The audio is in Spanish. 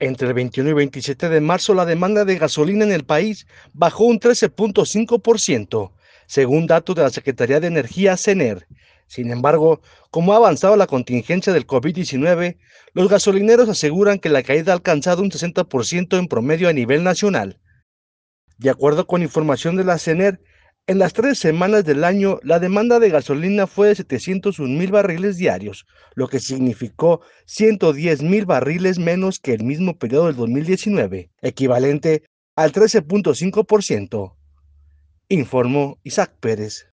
Entre el 21 y 27 de marzo, la demanda de gasolina en el país bajó un 13.5%, según datos de la Secretaría de Energía, CENER. Sin embargo, como ha avanzado la contingencia del COVID-19, los gasolineros aseguran que la caída ha alcanzado un 60% en promedio a nivel nacional. De acuerdo con información de la CENER, en las tres semanas del año, la demanda de gasolina fue de 701 mil barriles diarios, lo que significó 110 mil barriles menos que el mismo periodo del 2019, equivalente al 13.5%, informó Isaac Pérez.